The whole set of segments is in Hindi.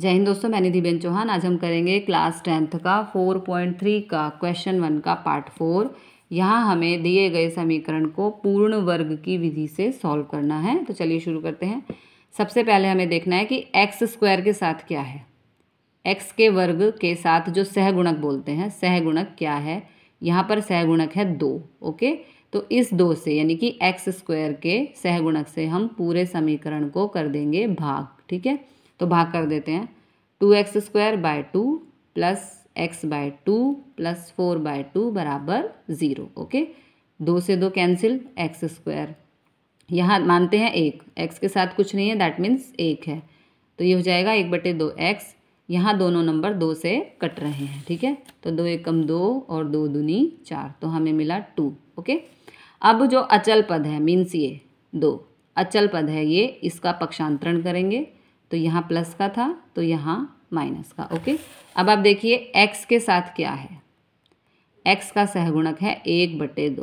जय हिंद दोस्तों मैं निधि बेन चौहान आज हम करेंगे क्लास टेंथ का फोर पॉइंट थ्री का क्वेश्चन वन का पार्ट फोर यहाँ हमें दिए गए समीकरण को पूर्ण वर्ग की विधि से सॉल्व करना है तो चलिए शुरू करते हैं सबसे पहले हमें देखना है कि एक्स स्क्वायर के साथ क्या है एक्स के वर्ग के साथ जो सहगुणक बोलते हैं सहगुणक क्या है यहाँ पर सहगुणक है दो ओके तो इस दो से यानी कि एक्स स्क्वायर के सहगुणक से हम पूरे समीकरण को कर देंगे भाग ठीक है तो भाग कर देते हैं two X square by two plus X by two plus four by two बराबर ज़ीरो ओके दो से दो कैंसिल एक्स स्क्वायर यहाँ मानते हैं एक एक्स के साथ कुछ नहीं है दैट मीन्स एक है तो ये हो जाएगा एक बटे दो एक्स यहाँ दोनों नंबर दो से कट रहे हैं ठीक है तो दो एक कम दो और दो दुनी चार तो हमें मिला टू ओके अब जो अचल पद है मीन्स ये दो अचल पद है ये इसका पक्षांतरण करेंगे तो यहाँ प्लस का था तो यहाँ माइनस का ओके अब आप देखिए एक्स के साथ क्या है एक्स का सहगुणक है एक बटे दो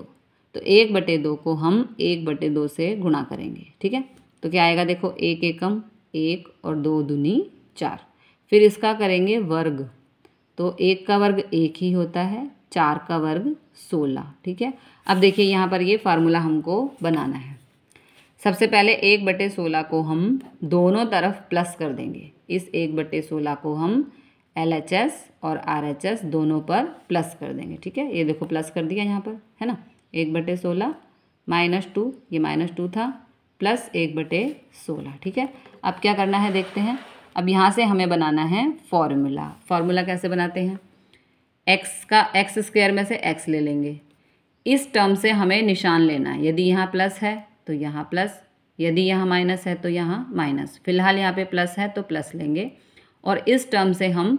तो एक बटे दो को हम एक बटे दो से गुणा करेंगे ठीक है तो क्या आएगा देखो एक एकम एक और दो दुनी चार फिर इसका करेंगे वर्ग तो एक का वर्ग एक ही होता है चार का वर्ग सोलह ठीक है अब देखिए यहाँ पर ये फार्मूला हमको बनाना है सबसे पहले एक बटे सोलह को हम दोनों तरफ प्लस कर देंगे इस एक बटे सोलह को हम एल एच एस और आर एच एस दोनों पर प्लस कर देंगे ठीक है ये देखो प्लस कर दिया यहाँ पर है ना एक बटे सोलह माइनस टू ये माइनस टू था प्लस एक बटे सोलह ठीक है अब क्या करना है देखते हैं अब यहाँ से हमें बनाना है फॉर्मूला फॉर्मूला कैसे बनाते हैं एक्स का एक्स स्क्वायर में से एक्स ले लेंगे इस टर्म से हमें निशान लेना है यदि यहाँ प्लस है तो यहाँ प्लस यदि यहाँ माइनस है तो यहाँ माइनस फिलहाल यहाँ पे प्लस है तो प्लस लेंगे और इस टर्म से हम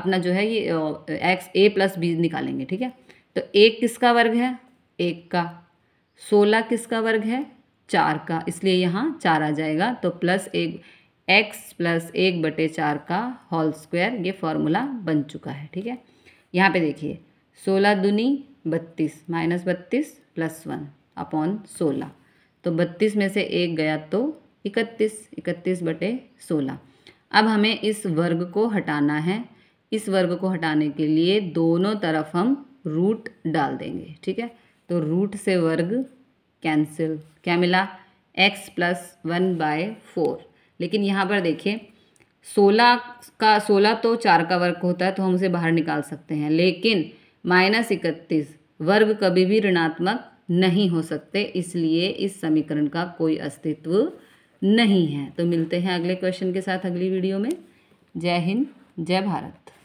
अपना जो है ये एक्स ए प्लस बी निकालेंगे ठीक है तो एक किसका वर्ग है एक का सोलह किसका वर्ग है चार का इसलिए यहाँ चार आ जाएगा तो प्लस एक एक्स प्लस एक बटे चार का होल स्क्वायर ये फॉर्मूला बन चुका है ठीक है यहाँ पे देखिए सोलह दुनी बत्तीस माइनस बत्तीस प्लस वन अपॉन सोलह तो बत्तीस में से एक गया तो इकतीस इकतीस बटे सोलह अब हमें इस वर्ग को हटाना है इस वर्ग को हटाने के लिए दोनों तरफ हम रूट डाल देंगे ठीक है तो रूट से वर्ग कैंसिल क्या मिला X plus one by four लेकिन यहाँ पर देखिए सोलह का सोलह तो चार का वर्ग होता है तो हम उसे बाहर निकाल सकते हैं लेकिन माइनस इकतीस वर्ग कभी भी ऋणात्मक नहीं हो सकते इसलिए इस समीकरण का कोई अस्तित्व नहीं है तो मिलते हैं अगले क्वेश्चन के साथ अगली वीडियो में जय हिंद जय भारत